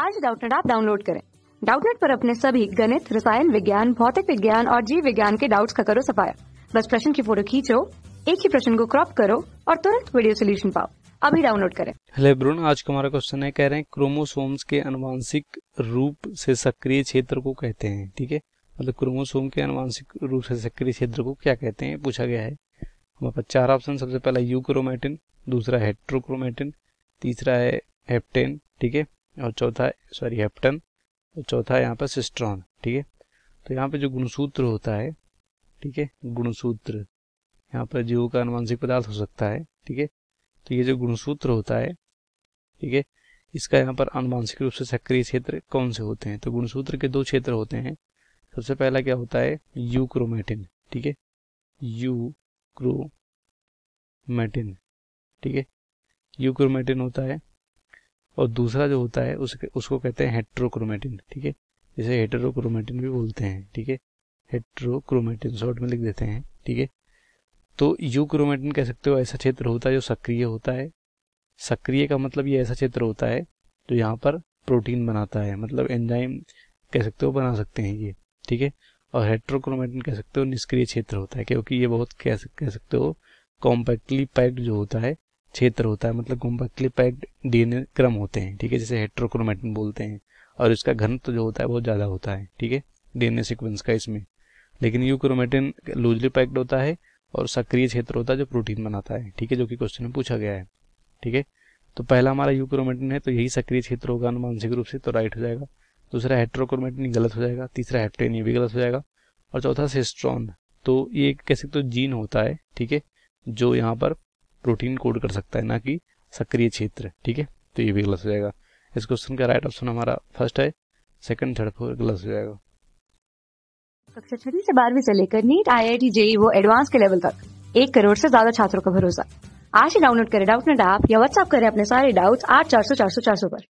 आज डाउटनेट आप डाउनलोड करें डाउटनेट पर अपने सभी गणित रसायन विज्ञान भौतिक विज्ञान और जीव विज्ञान के डाउट्स का करो सफाया बस प्रश्न की फोटो खींचो एक ही प्रश्न को क्रॉप करो और तुरंत वीडियो सोल्यूशन पाओ अभी डाउनलोड करें हेलो ब्रून आज का हमारा क्वेश्चन है कह रहे हैं क्रोमोसोम्स के अनुवांशिक रूप से सक्रिय क्षेत्र को कहते हैं ठीक है मतलब क्रोमोसोम के अनुवांशिक रूप से सक्रिय क्षेत्र को क्या कहते हैं पूछा गया है हमारे पास चार ऑप्शन सबसे पहला यूक्रोमेटिन दूसरा हेट्रोक्रोमेटिन तीसरा है हेप्टेन ठीक है और चौथा सॉरी हेप्टन और चौथा यहाँ पर सिस्ट्रॉन ठीक है तो यहाँ पे जो गुणसूत्र होता है ठीक है गुणसूत्र यहाँ पर जीव का अनुवांशिक पदार्थ हो सकता है ठीक है तो ये जो गुणसूत्र होता है ठीक है इसका यहाँ पर अनुवांशिक रूप से सक्रिय क्षेत्र कौन से होते हैं तो गुणसूत्र के दो क्षेत्र होते हैं सबसे पहला क्या होता है यू क्रोमेटिन ठीक है यू क्रोमेटिन ठीक है यूक्रोमेटिन होता है और दूसरा जो होता है उसके उसको कहते हैं हेट्रोक्रोमेटिन ठीक है जिसे हेट्रोक्रोमेटिन भी बोलते हैं ठीक है हेट्रोक्रोमेटिन शॉर्ट में लिख देते हैं ठीक है तो यूक्रोमेटिन कह सकते हो ऐसा क्षेत्र होता है जो सक्रिय होता है सक्रिय का मतलब ये ऐसा क्षेत्र होता है जो यहाँ पर प्रोटीन बनाता है मतलब एंजाइम कह सकते हो बना सकते हैं ये ठीक है और हेट्रोक्रोमेटिन कह सकते हो निष्क्रिय क्षेत्र होता है क्योंकि ये बहुत कह सकते हो कॉम्पैक्टली पैक्ड जो होता है क्षेत्र होता है मतलब गुम्बकली पैक्ड डीएनए क्रम होते हैं ठीक है जैसे हेट्रोक्रोमेटिन बोलते हैं और इसका घनत्व जो होता है बहुत ज़्यादा होता है ठीक है डीएनए सीक्वेंस का इसमें लेकिन क्रोमेटिन लूजली पैक्ड होता है और सक्रिय क्षेत्र होता है जो प्रोटीन बनाता है ठीक है जो कि क्वेश्चन में पूछा गया है ठीक है तो पहला हमारा यूक्रोमेटिन है तो यही सक्रिय क्षेत्र होगा अनुमानसिक रूप से तो राइट हो जाएगा दूसरा हेट्रोक्रोमेटिन गलत हो जाएगा तीसरा हेप्टेन ये भी गलत हो जाएगा और चौथा सेस्ट्रॉन तो ये कह सकते हो जीन होता है ठीक है जो यहाँ पर प्रोटीन कोड कर सकता है ना कि सक्रिय क्षेत्र ठीक है तो ये भी गलत हो जाएगा इस क्वेश्चन का राइट ऑप्शन हमारा फर्स्ट है सेकंड थर्ड फोर गलत हो जाएगा कक्षा छठी से बारहवीं से लेकर NEET I I T JEE वो एडवांस के लेवल तक एक करोड़ से ज्यादा छात्रों का भरोसा आज ही डाउनलोड करें डाउट नेट ऐप या व्हाट्सअप करें अपने सारे डाउट्स आठ चार सौ चार सौ चार सौ पर